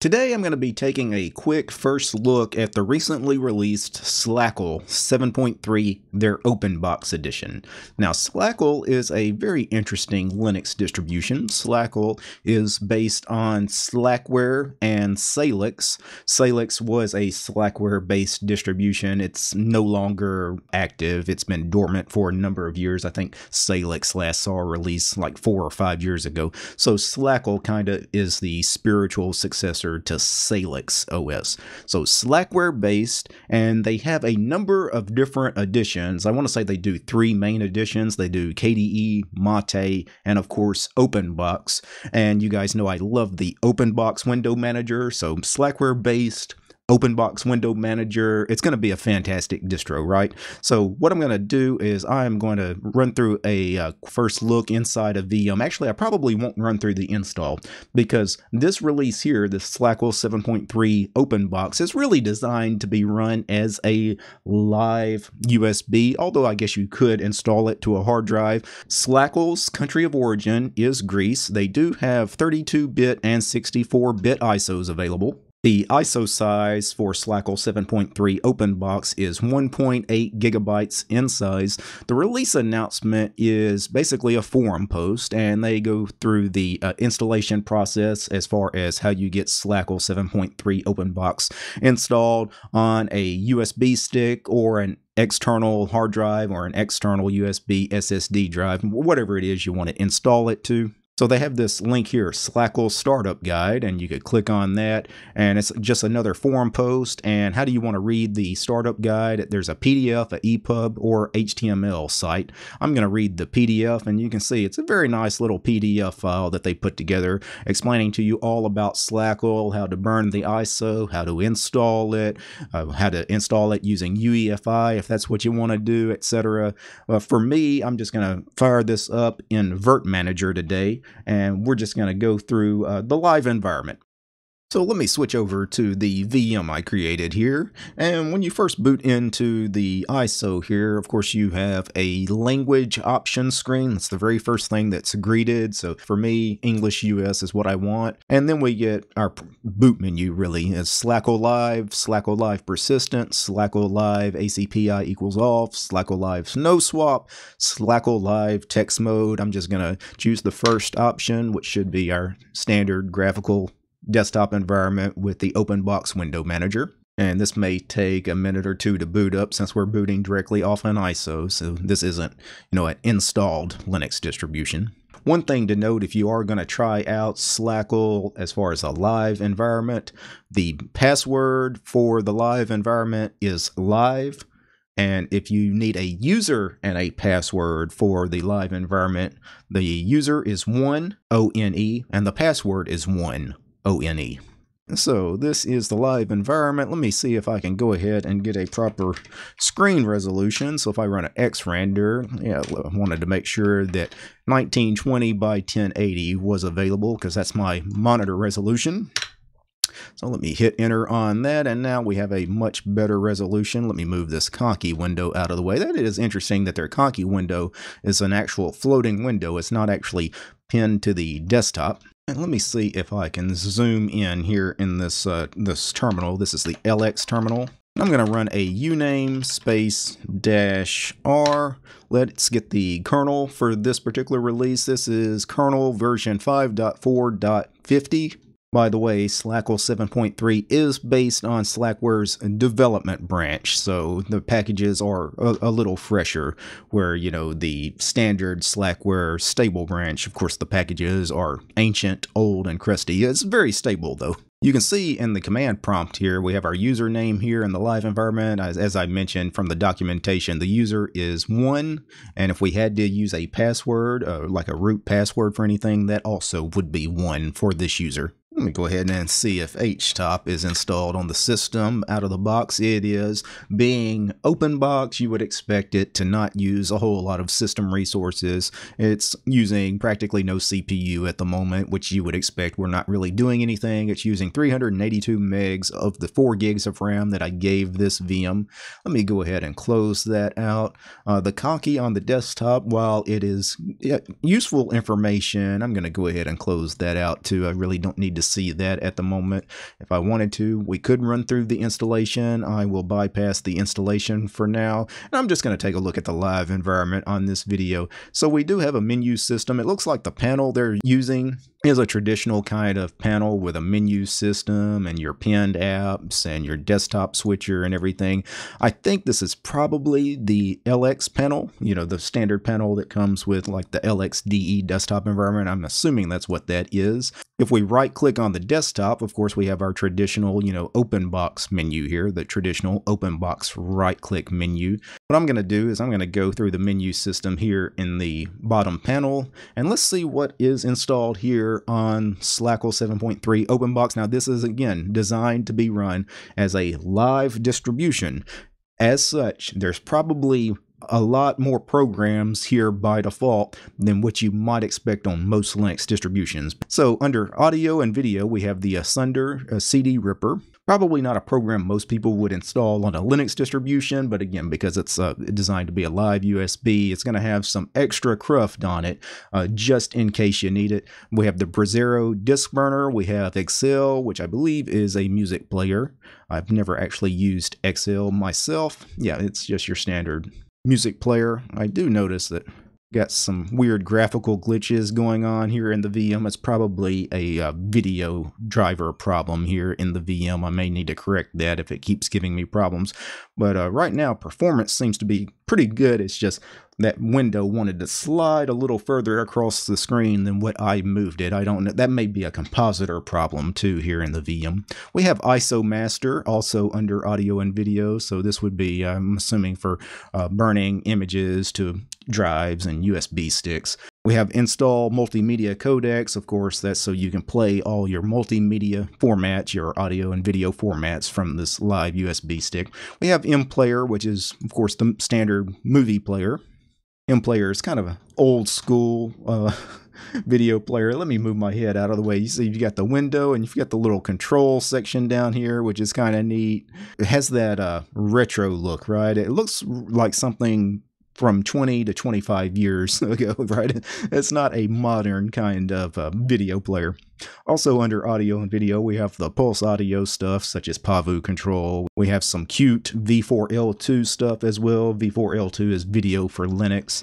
Today I'm going to be taking a quick first look at the recently released Slackle 7.3, their open box edition. Now Slackle is a very interesting Linux distribution. Slackle is based on Slackware and Salix. Salix was a Slackware based distribution. It's no longer active. It's been dormant for a number of years. I think Salix last saw a release like four or five years ago. So Slackle kind of is the spiritual successor successor to Salix OS. So Slackware based, and they have a number of different editions. I want to say they do three main editions. They do KDE, Mate, and of course OpenBox. And you guys know I love the OpenBox window manager. So Slackware based open box window manager. It's going to be a fantastic distro, right? So what I'm going to do is I'm going to run through a uh, first look inside of VM. Actually, I probably won't run through the install because this release here, the Slackwell 7.3 open box is really designed to be run as a live USB, although I guess you could install it to a hard drive. Slackwell's country of origin is Greece. They do have 32-bit and 64-bit ISOs available. The ISO size for Slackle 7.3 OpenBox is 1.8 gigabytes in size. The release announcement is basically a forum post, and they go through the uh, installation process as far as how you get Slackle 7.3 OpenBox installed on a USB stick or an external hard drive or an external USB SSD drive, whatever it is you want to install it to. So they have this link here, Slackle Startup Guide, and you could click on that. And it's just another forum post. And how do you want to read the startup guide? There's a PDF, an EPUB, or HTML site. I'm going to read the PDF, and you can see it's a very nice little PDF file that they put together explaining to you all about Slackle, how to burn the ISO, how to install it, uh, how to install it using UEFI if that's what you want to do, etc. Uh, for me, I'm just going to fire this up in Vert Manager today and we're just going to go through uh, the live environment. So let me switch over to the VM I created here. And when you first boot into the ISO here, of course, you have a language option screen. That's the very first thing that's greeted. So for me, English US is what I want. And then we get our boot menu really is Slacko Live, Slacko Live Persistence, Slacko Live ACPI equals off, Slacko Live No Swap, Slacko Live Text Mode. I'm just going to choose the first option, which should be our standard graphical desktop environment with the OpenBox window manager. And this may take a minute or two to boot up since we're booting directly off an ISO, so this isn't, you know, an installed Linux distribution. One thing to note if you are going to try out Slackle as far as a live environment, the password for the live environment is live. And if you need a user and a password for the live environment, the user is one, O N E, and the password is one, O-N-E. So this is the live environment. Let me see if I can go ahead and get a proper screen resolution. So if I run an X render, yeah, I wanted to make sure that 1920 by 1080 was available because that's my monitor resolution. So let me hit enter on that, and now we have a much better resolution. Let me move this conky window out of the way. That is interesting that their conky window is an actual floating window. It's not actually pinned to the desktop. And let me see if I can zoom in here in this, uh, this terminal. This is the LX terminal. I'm going to run a uname space dash r. Let's get the kernel for this particular release. This is kernel version 5.4.50. By the way, Slackware 7.3 is based on Slackware's development branch, so the packages are a, a, little fresher, where, you know, the standard Slackware stable branch, of course, the packages are ancient, old, and crusty. It's very stable, though. You can see in the command prompt here, we have our username here in the live environment. As, as I mentioned from the documentation, the user is one. And if we had to use a password, uh, like a root password for anything, that also would be one for this user. Let me go ahead and see if HTOP is installed on the system. Out of the box it is. Being open box, you would expect it to not use a whole lot of system resources. It's using practically no CPU at the moment, which you would expect. We're not really doing anything. It's using 382 megs of the 4 gigs of RAM that I gave this VM. Let me go ahead and close that out. Uh, the Conky on the desktop, while it is useful information, I'm going to go ahead and close that out too. I really don't need to see that at the moment if I wanted to. We could run through the installation. I will bypass the installation for now. And I'm just going to take a look at the live environment on this video. So we do have a menu system. It looks like the panel they're using is a traditional kind of panel with a menu system and your pinned apps and your desktop switcher and everything. I think this is probably the LX panel, you know, the standard panel that comes with like the LXDE desktop environment. I'm assuming that's what that is. If we right click click on the desktop, of course, we have our traditional, you know, open box menu here, the traditional open box right click menu. What I'm going to do is I'm going to go through the menu system here in the bottom panel, and let's see what is installed here on Slackle 7.3 open box. Now, this is, again, designed to be run as a live distribution. As such, there's probably a lot more programs here by default than what you might expect on most Linux distributions. So under audio and video, we have the Asunder uh, CD Ripper. Probably not a program most people would install on a Linux distribution, but again, because it's uh, designed to be a live USB, it's going to have some extra cruft on it uh, just in case you need it. We have the Brazero disk burner. We have Excel, which I believe is a music player. I've never actually used Excel myself. Yeah, it's just your standard music player. I do notice that got some weird graphical glitches going on here in the VM. It's probably a uh, video driver problem here in the VM. I may need to correct that if it keeps giving me problems. But uh, right now, performance seems to be pretty good. It's just that window wanted to slide a little further across the screen than what I moved it. I don't know. That may be a compositor problem too here in the VM. We have ISO master also under audio and video. So this would be, I'm assuming, for uh, burning images to drives and USB sticks. We have install multimedia codecs, of course, that's so you can play all your multimedia formats, your audio and video formats from this live USB stick. We have mPlayer, which is, of course, the standard movie player. mPlayer is kind of an old school uh, video player. Let me move my head out of the way. You see, you got the window and you've got the little control section down here, which is kind of neat. It has that uh, retro look, right? It looks like something from 20 to 25 years ago, right? It's not a modern kind of uh, video player. Also, under audio and video, we have the Pulse Audio stuff, such as Pavu Control. We have some cute V4L2 stuff as well. V4L2 is video for Linux.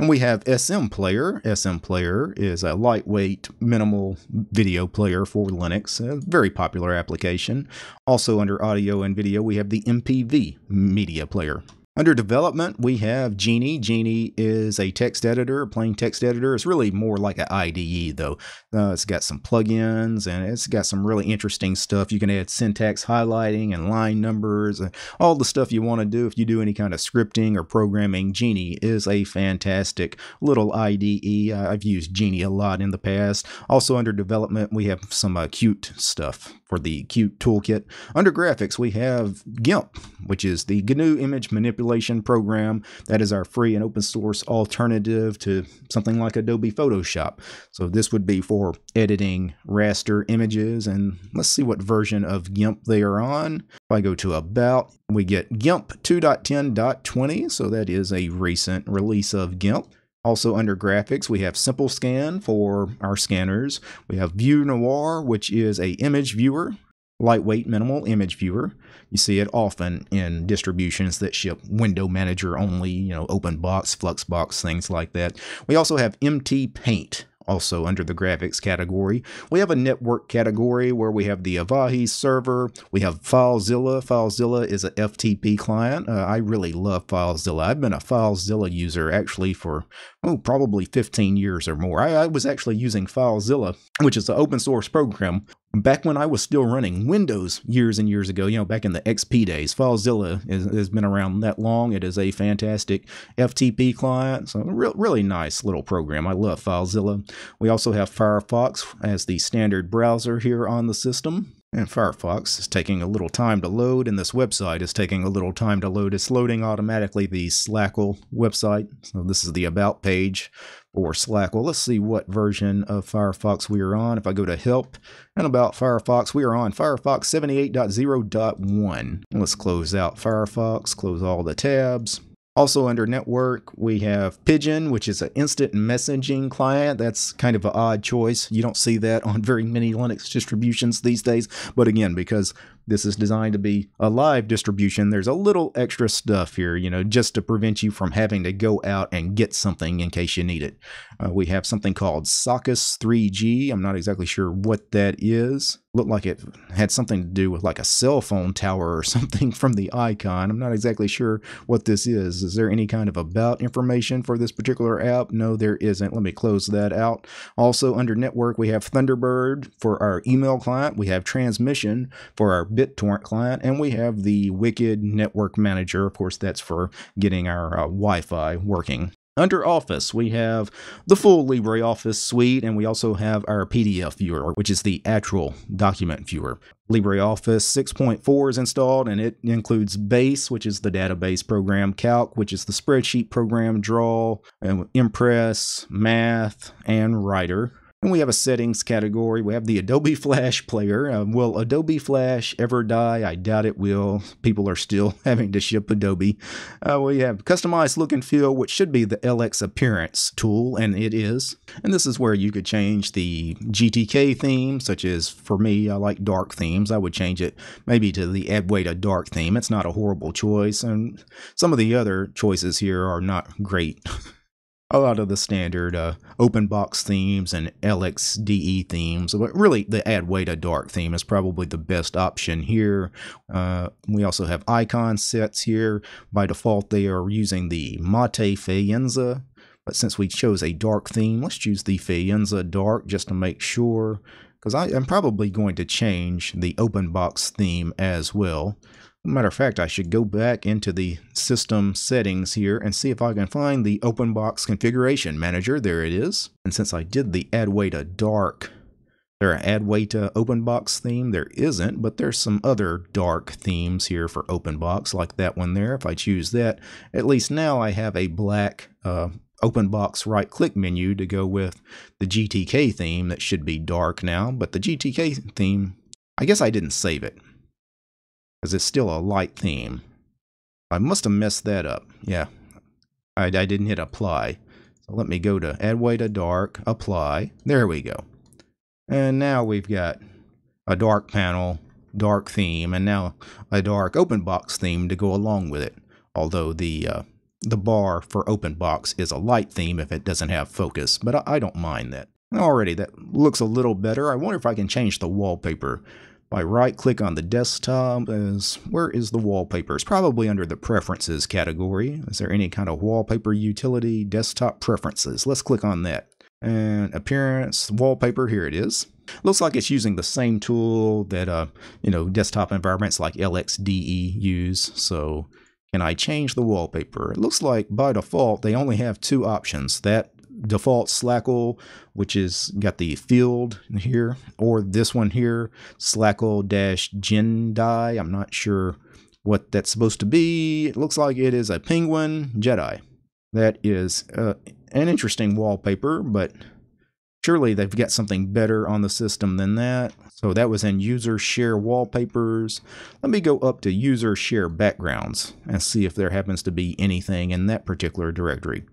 And we have SM Player. SM Player is a lightweight, minimal video player for Linux, a very popular application. Also, under audio and video, we have the MPV Media Player. Under development, we have Genie. Genie is a text editor, a plain text editor. It's really more like an IDE, though. Uh, it's got some plugins and it's got some really interesting stuff. You can add syntax highlighting and line numbers and all the stuff you want to do if you do any kind of scripting or programming. Genie is a fantastic little IDE. I've used Genie a lot in the past. Also, under development, we have some uh, cute stuff for the Qt toolkit. Under graphics, we have GIMP, which is the GNU image manipulation program. That is our free and open source alternative to something like Adobe Photoshop. So this would be for editing raster images. And let's see what version of GIMP they are on. If I go to about, we get GIMP 2.10.20. So that is a recent release of GIMP. Also under graphics, we have Simple Scan for our scanners. We have View Noir, which is a image viewer, lightweight minimal image viewer. You see it often in distributions that ship window manager only, you know, Open Box, Fluxbox, things like that. We also have MT Paint, also under the graphics category. We have a network category where we have the Avahi server. We have FileZilla. FileZilla is an FTP client. Uh, I really love FileZilla. I've been a FileZilla user actually for oh, probably 15 years or more. I, I was actually using FileZilla, which is an open source program, back when I was still running Windows years and years ago, you know, back in the XP days, FileZilla is, has been around that long. It is a fantastic FTP client, so re- really nice little program. I love FileZilla. We also have Firefox as the standard browser here on the system. And Firefox is taking a little time to load, and this website is taking a little time to load. It's loading automatically the Slackle website. So this is the About page or Slack. Well, let's see what version of Firefox we are on. If I go to help and about Firefox, we are on Firefox 78.0.1. Let's close out Firefox, close all the tabs. Also under network, we have Pigeon, which is an instant messaging client. That's kind of an odd choice. You don't see that on very many Linux distributions these days. But again, because this is designed to be a live distribution. There's a little extra stuff here, you know, just to prevent you from having to go out and get something in case you need it. Uh, we have something called Socus 3G. I'm not exactly sure what that is. Looked like it had something to do with like a cell phone tower or something from the icon. I'm not exactly sure what this is. Is there any kind of about information for this particular app? No, there isn't. Let me close that out. Also, under network, we have Thunderbird for our email client. We have transmission for our BitTorrent client, and we have the Wicked Network Manager. Of course, that's for getting our uh, Wi Fi working. Under Office, we have the full LibreOffice suite, and we also have our PDF viewer, which is the actual document viewer. LibreOffice 6.4 is installed, and it includes Base, which is the database program, Calc, which is the spreadsheet program, Draw, Impress, Math, and Writer. And we have a settings category. We have the Adobe Flash player. Um, will Adobe Flash ever die? I doubt it will. People are still having to ship Adobe. Uh, we have customized look and feel, which should be the LX appearance tool, and it is. And this is where you could change the GTK theme, such as for me, I like dark themes. I would change it maybe to the Edway dark theme. It's not a horrible choice. And some of the other choices here are not great. a lot of the standard uh, open box themes and LXDE themes, but really the Adwaita dark theme is probably the best option here. Uh, we also have icon sets here. By default, they are using the Mate Fayenza, but since we chose a dark theme, let's choose the Fayenza dark just to make sure, because I'm probably going to change the open box theme as well. Matter of fact, I should go back into the system settings here and see if I can find the OpenBox configuration manager. There it is. And since I did the add way to dark, there are add way to OpenBox theme. There isn't, but there's some other dark themes here for OpenBox, like that one there. If I choose that, at least now I have a black uh, OpenBox right click menu to go with the GTK theme that should be dark now, but the GTK theme, I guess I didn't save it because it's still a light theme. I must have messed that up. Yeah, I, I didn't hit apply. So let me go to add to dark, apply. There we go. And now we've got a dark panel, dark theme, and now a dark open box theme to go along with it. Although the uh, the bar for open box is a light theme if it doesn't have focus, but I, I don't mind that. Already, that looks a little better. I wonder if I can change the wallpaper. I right click on the desktop as where is the wallpaper? It's probably under the preferences category. Is there any kind of wallpaper utility desktop preferences? Let's click on that. And appearance, wallpaper, here it is. Looks like it's using the same tool that uh, you know, desktop environments like LXDE use. So can I change the wallpaper? It looks like by default they only have two options, that default Slackle, which is got the field here, or this one here, Slackle Jendai. I'm not sure what that's supposed to be. It looks like it is a penguin Jedi. That is uh, an interesting wallpaper, but surely they've got something better on the system than that. So that was in user share wallpapers. Let me go up to user share backgrounds and see if there happens to be anything in that particular directory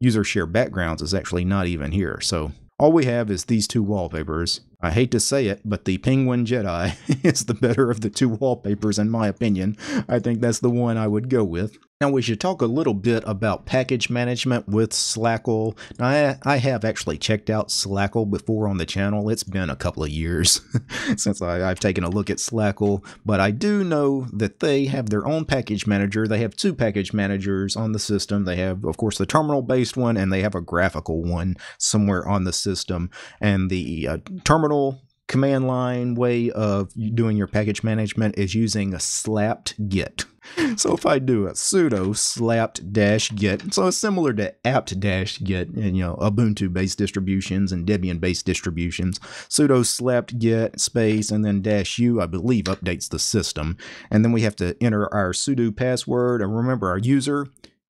user share backgrounds is actually not even here. So all we have is these two wallpapers. I hate to say it, but the Penguin Jedi is the better of the two wallpapers, in my opinion. I think that's the one I would go with. Now we should talk a little bit about package management with Slackle. Now I, I have actually checked out Slackle before on the channel. It's been a couple of years since I, have taken a look at Slackle, but I do know that they have their own package manager. They have two package managers on the system. They have, of course, the terminal-based one, and they have a graphical one somewhere on the system. And the uh, terminal command line way of doing your package management is using a slapped git. So if I do a sudo slapped dash git, so it's similar to apt dash git and you know Ubuntu based distributions and Debian based distributions, sudo slapped git space and then dash u I believe updates the system, and then we have to enter our sudo password and remember our user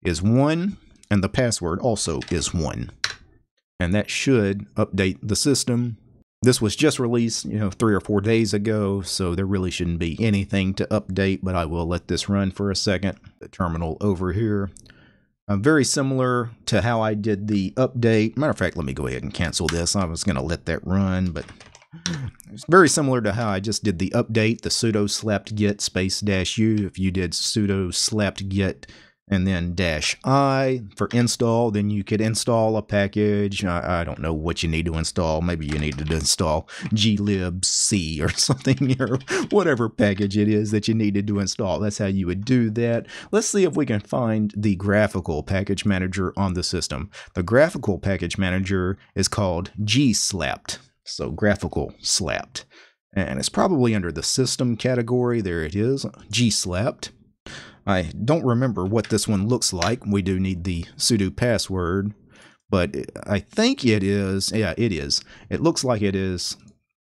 is one and the password also is one, and that should update the system this was just released, you know, three or four days ago, so there really shouldn't be anything to update, but I will let this run for a second. The terminal over here. Uh, very similar to how I did the update. Matter of fact, let me go ahead and cancel this. I was going to let that run, but it's very similar to how I just did the update, the sudo slapped get space dash u. If you did sudo slapped get and then dash I for install. Then you could install a package. I, I, don't know what you need to install. Maybe you need to install glibc or something or whatever package it is that you needed to install. That's how you would do that. Let's see if we can find the graphical package manager on the system. The graphical package manager is called gslapped. So graphical slapped. And it's probably under the system category. There it is, gslapped. I don't remember what this one looks like. We do need the sudo password, but I think it is. Yeah, it is. It looks like it is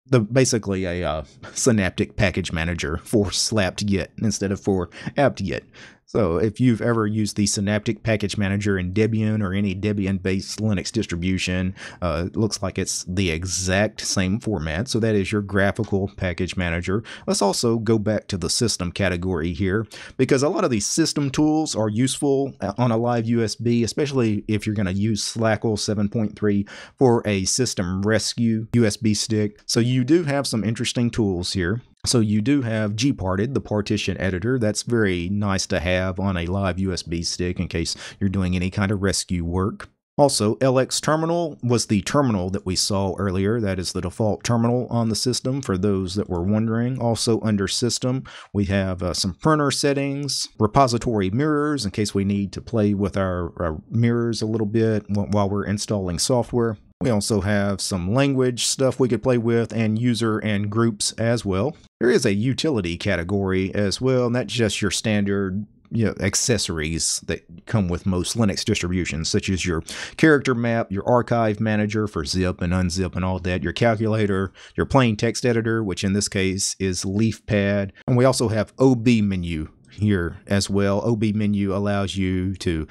the basically a uh, synaptic package manager for slapped get instead of for apt get. So if you've ever used the Synaptic Package Manager in Debian or any Debian-based Linux distribution, uh, it looks like it's the exact same format. So that is your graphical package manager. Let's also go back to the system category here because a lot of these system tools are useful uh, on a live USB, especially if you're going to use Slackle 7.3 for a system rescue USB stick. So you do have some interesting tools here. So you do have Gparted, the partition editor. That's very nice to have on a live USB stick in case you're doing any kind of rescue work. Also, LX Terminal was the terminal that we saw earlier. That is the default terminal on the system for those that were wondering. Also, under System, we have uh, some printer settings, repository mirrors in case we need to play with our, our mirrors a little bit while we're installing software. We also have some language stuff we could play with and user and groups as well. There is a utility category as well, and that's just your standard you know, accessories that come with most Linux distributions, such as your character map, your archive manager for zip and unzip and all that, your calculator, your plain text editor, which in this case is LeafPad. And we also have OB menu here as well. OB menu allows you to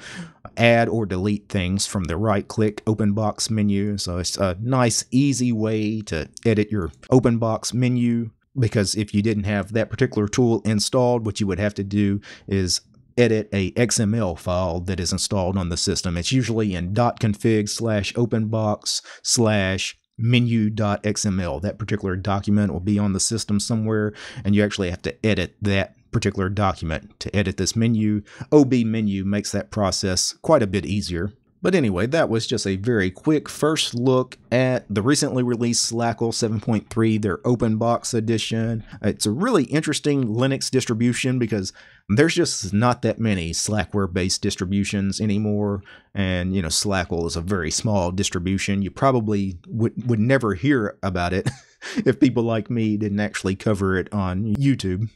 add or delete things from the right click open box menu. So it's a nice, easy way to edit your open box menu because if you didn't have that particular tool installed, what you would have to do is edit a XML file that is installed on the system. It's usually in .config slash openbox slash menu.xml. That particular document will be on the system somewhere, and you actually have to edit that particular document. To edit this menu, OB menu makes that process quite a bit easier. But anyway, that was just a very quick first look at the recently released Slackle 7.3, their open box edition. It's a really interesting Linux distribution because there's just not that many Slackware based distributions anymore. And, you know, Slackle is a very small distribution. You probably would, would never hear about it if people like me didn't actually cover it on YouTube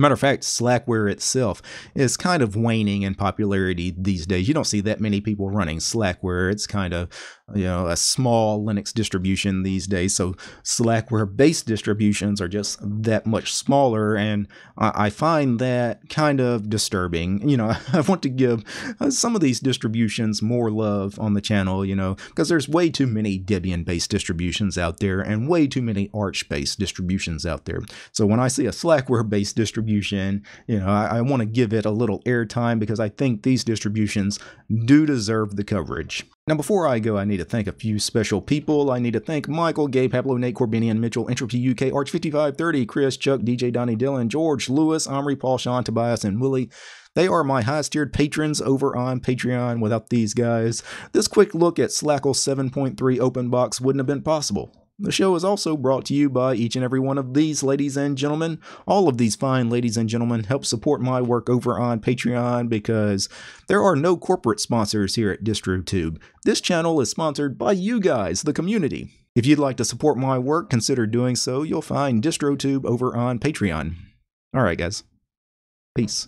matter of fact, Slackware itself is kind of waning in popularity these days. You don't see that many people running Slackware. It's kind of you know a small Linux distribution these days. So Slackware-based distributions are just that much smaller, and I find that kind of disturbing. You know, I want to give uh, some of these distributions more love on the channel. You know, because there's way too many Debian-based distributions out there, and way too many Arch-based distributions out there. So when I see a Slackware-based distribution distribution, you know, I, I want to give it a little airtime because I think these distributions do deserve the coverage. Now, before I go, I need to thank a few special people. I need to thank Michael, Gabe, Pablo, Nate, Corbinian, Mitchell, Entropy UK, Arch 5530, Chris, Chuck, DJ, Donnie, Dylan, George, Lewis, Omri, Paul, Sean, Tobias, and Willie. They are my highest tiered patrons over on Patreon. Without these guys, this quick look at Slackle 7.3 open box wouldn't have been possible. The show is also brought to you by each and every one of these ladies and gentlemen. All of these fine ladies and gentlemen help support my work over on Patreon because there are no corporate sponsors here at DistroTube. This channel is sponsored by you guys, the community. If you'd like to support my work, consider doing so. You'll find DistroTube over on Patreon. All right, guys. Peace.